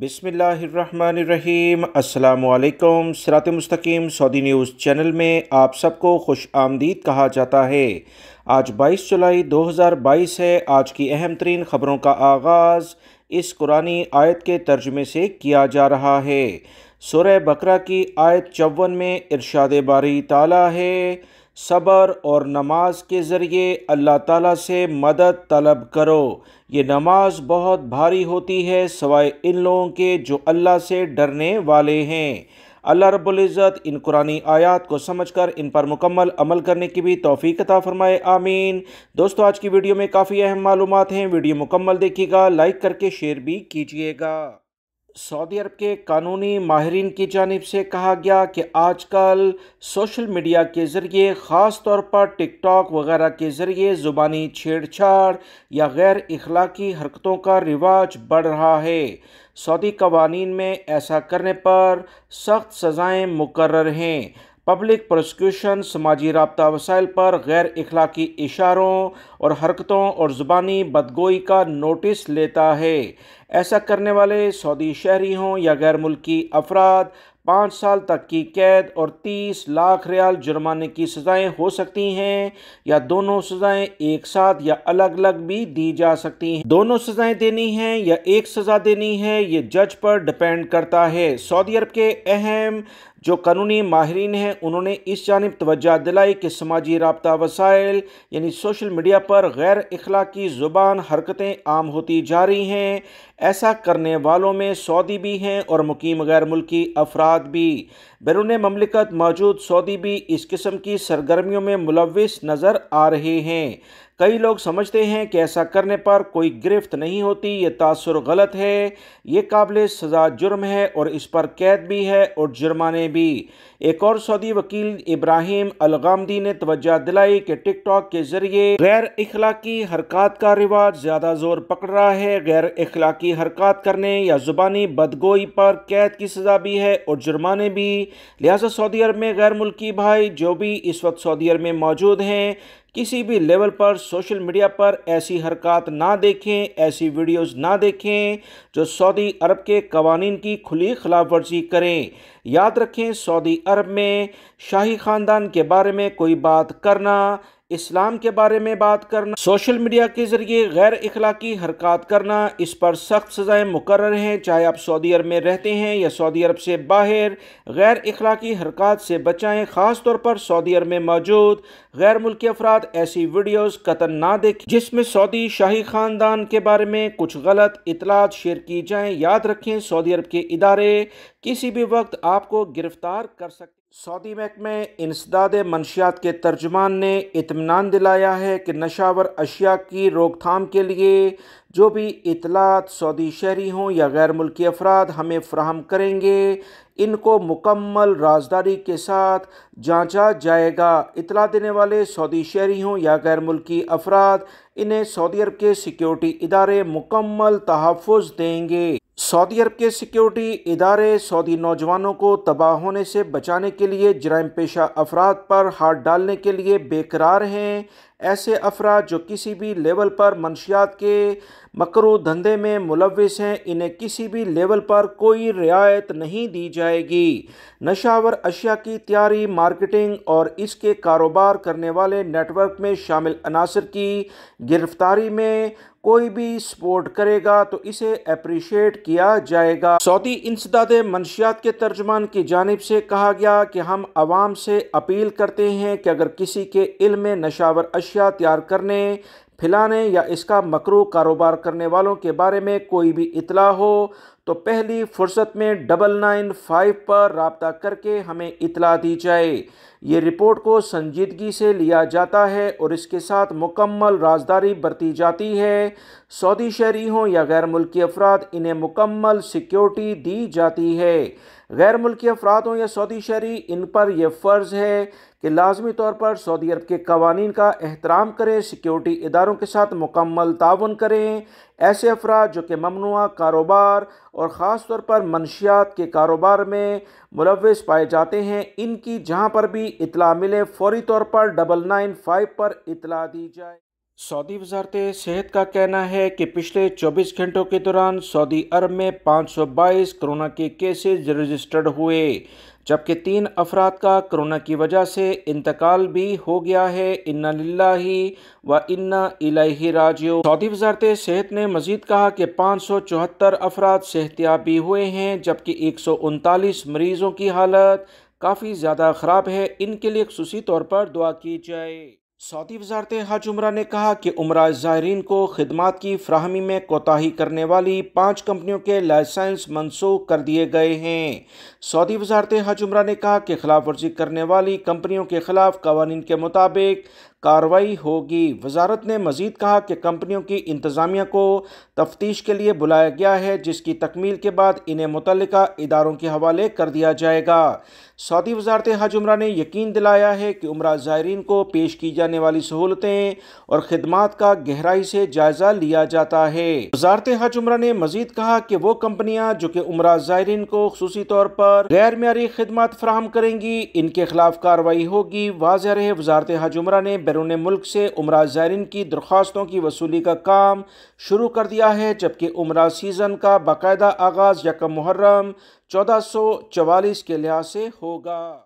बिसमीम् अल्लाम सरात मस्तकीम सऊदी न्यूज़ चैनल में आप सबको खुश आमदीद कहा जाता है आज 22 जुलाई 2022 है आज की अहम तरीन ख़बरों का आगाज़ इस कुरानी आयत के तर्जमे से किया जा रहा है शुरह बकरा की आयत चौवन में इरशाद बारी ताला है सबर और नमाज के ज़रिए अल्लाह ताला से मदद तलब करो ये नमाज बहुत भारी होती है सवाए इन लोगों के जो अल्लाह से डरने वाले हैं अल्लाह रबुल्ज़त इन कुरानी आयात को समझकर इन पर मुकम्मल अमल करने की भी तोफ़ी फ़रमाए आमीन दोस्तों आज की वीडियो में काफ़ी अहम मालूम हैं वीडियो मुकम्मल देखिएगा लाइक करके शेयर भी कीजिएगा सऊदी अरब के कानूनी माहरीन की जानब से कहा गया कि आजकल सोशल मीडिया के ज़रिए ख़ास तौर पर टिकटॉक वगैरह के ज़रिए ज़ुबानी छेड़छाड़ या गैर अखलाकी हरकतों का रिवाज बढ़ रहा है सऊदी कवानीन में ऐसा करने पर सख्त सज़ाएँ मुकर हैं पब्लिक प्रोसिक्यूशन समाजी रबता वसाइल पर गैर अखलाकी इशारों और हरकतों और ज़ुबानी बदगोई का नोटिस लेता है ऐसा करने वाले सऊदी शहरी हों या गैर मुल्की अफराद पाँच साल तक की कैद और तीस लाख रियाल जुर्माने की सज़ाएँ हो सकती हैं या दोनों सज़ाएँ एक साथ या अलग अलग भी दी जा सकती हैं दोनों सज़ाएँ देनी हैं या एक सज़ा देनी है ये जज पर डिपेंड करता है सऊदी अरब के अहम जो कानूनी माहरीन हैं उन्होंने इस जानब तोज्जा दिलाई कि समाजी रबता वसाइल यानी सोशल मीडिया पर गैर अखलाकी ज़ुबान हरकतें आम होती जा रही हैं ऐसा करने वालों में सऊदी भी हैं और मुकीम गैर मुल्की अफराद भी बैरून ममलिकत मौजूद सऊदी भी इस किस्म की सरगर्मियों में मुलविस नज़र आ रहे हैं कई लोग समझते हैं कि ऐसा करने पर कोई गिरफ्त नहीं होती ये तासर गलत है ये काबिल सज़ा जुर्म है और इस पर कैद भी है और जुर्माने भी एक और सऊदी वकील इब्राहिम अलगामदी ने तोज्जह दिलाई कि टिकटॉक के ज़रिए गैर अखलाकी हरकत का रिवाज ज़्यादा जोर पकड़ रहा है गैर अखलाकी हरकत करने या ज़ुबानी बदगोई पर कैद की सज़ा भी है और जुर्माने भी लिहाजा सऊदी अरब में गैर मुल्की भाई जो भी इस वक्त सऊदी अरब में मौजूद हैं किसी भी लेवल पर सोशल मीडिया पर ऐसी हरकत ना देखें ऐसी वीडियोस ना देखें जो सऊदी अरब के कवानीन की खुली खिलाफ वर्जी करें याद रखें सऊदी अरब में शाही ख़ानदान के बारे में कोई बात करना इस्लाम के बारे में बात करना सोशल मीडिया के जरिए गैर इखलाकी हरकत करना इस पर सख्त सज़ाएं मुकर हैं चाहे आप सऊदी अरब में रहते हैं या सऊदी अरब से बाहर गैर इखलाकी हरकत से बचाएं ख़ास तौर पर सऊदी अरब में मौजूद गैर मुल्की अफराद ऐसी वीडियोज़ कतन ना देखें जिसमें सऊदी शाही ख़ानदान के बारे में कुछ गलत इतलात शेयर की जाएँ याद रखें सऊदी अरब के इदारे किसी भी वक्त आपको गिरफ्तार कर सकते सऊदी महकमे इंसदाद मनशियात के तर्जमान ने इतमान दिलाया है कि नशावर अशिया की रोकथाम के लिए जो भी इतलात सऊदी शहरी हों या गैर मुल्की अफराद हमें फ्राहम करेंगे इनको मुकम्मल राजदारी के साथ जांचा जाएगा इतला देने वाले सऊदी शहरी हों या गैर मुल्की अफराद इन्हें सऊदी अरब के सिक्योरिटी इदारे मुकम्मल तहफ़ देंगे सऊदी अरब के सिक्योरिटी इदारे सऊदी नौजवानों को तबाह होने से बचाने के लिए जराइम पेशा अफराद पर हाथ डालने के लिए बेकरार हैं ऐसे अफराद जो किसी भी लेवल पर मनशियात के मकरू धंधे में मुलविस हैं इन्हें किसी भी लेवल पर कोई रियायत नहीं दी जाएगी नशावर अशिया की तैयारी मार्केटिंग और इसके कारोबार करने वाले नेटवर्क में शामिल अनासर की गिरफ्तारी में कोई भी सपोर्ट करेगा तो इसे अप्रिशिएट किया जाएगा सऊदी इंसदाद मनशियात के तर्जमान की जानब से कहा गया कि हम आवाम से अपील करते हैं कि अगर किसी के इल्म में नशावर अशिया तैयार करने फैलाने या इसका मकरू कारोबार करने वालों के बारे में कोई भी इतला हो तो पहली फुर्सत में डबल नाइन फाइव पर रबता करके हमें इतला दी जाए ये रिपोर्ट को संजीदगी से लिया जाता है और इसके साथ मुकम्मल राजदारी बरती जाती है सऊदी शहरी हों या गैर मुल्की अफराद इन्हें मुकम्मल सिक्योरिटी दी जाती है गैर मुल्की अफराद हों या सऊदी शहरी इन पर यह फ़र्ज़ है कि लाजमी तौर पर सऊदी अरब के कवानीन का एहतराम करें सिक्योरिटी इदारों के साथ मुकम्मल ताउन करें ऐसे अफराद जो कि ममनुआ कारोबार और ख़ास तौर पर मनशियात के कारोबार में मुलव पाए जाते हैं इनकी जहाँ पर भी की इतला मिले फौरी तौर पर डबल नाइन फाइव पर इतला दी जाए सऊदी वजारत सेहत का कहना है कि पिछले 24 घंटों के दौरान सऊदी अरब में 522 कोरोना के केसेज रजिस्टर्ड हुए जबकि तीन अफराद का कोरोना की वजह से इंतकाल भी हो गया है इन्ना लाही व इन्ना इलाही राजो सऊदी वजारत सेहत ने मजीद कहा कि पाँच सौ चौहत्तर अफराद सेहतियाबी हुए हैं जबकि एक सौ उनतालीस मरीजों की हालत काफ़ी ज़्यादा ख़राब है इनके लिए खसूसी तौर पर दुआ की जाए सऊदी वजारत हज उम्र ने कहा कि उम्र ज़ायरीन को खदमात की फ्राहमी में कोताही करने वाली पाँच कंपनियों के लाइसेंस मनसूख कर दिए गए हैं सऊदी वजारत हज उम्र ने कहा कि खिलाफ वर्जी करने वाली कंपनियों के खिलाफ कवानीन के मुताबिक कार्रवाई होगी वजारत ने मजीद कहा कि कंपनियों की इंतज़ामिया को तफ्तीश के लिए बुलाया गया है जिसकी तकमील के बाद इन्हें मुतल इदारों के हवाले कर दिया जाएगा सऊदी वजारत हज उम्र ने यकीन दिलाया है कि उम्र ज़ायरीन को पेश की जाने वाली सहूलतें और ख़दमात का गहराई से जायज़ा लिया जाता है वजारत हज उम्र ने मजीद कहा कि वो कंपनियाँ जो कि उम्र ज़ायरीन को खसूसी तौर पर गैर मीरी खदमात फ्राहम करेंगी इनके खिलाफ कार्रवाई होगी वाजह रहे वजारत हज उम्र ने बैरून मुल्क से उम्र ज़ायरीन की दरख्वास्तों की वसूली का काम शुरू कर दिया है जबकि उम्र सीज़न का बाकायदा आगाज़ यकम मुहर्रम चौदह सौ चवालीस के लिहाज से होगा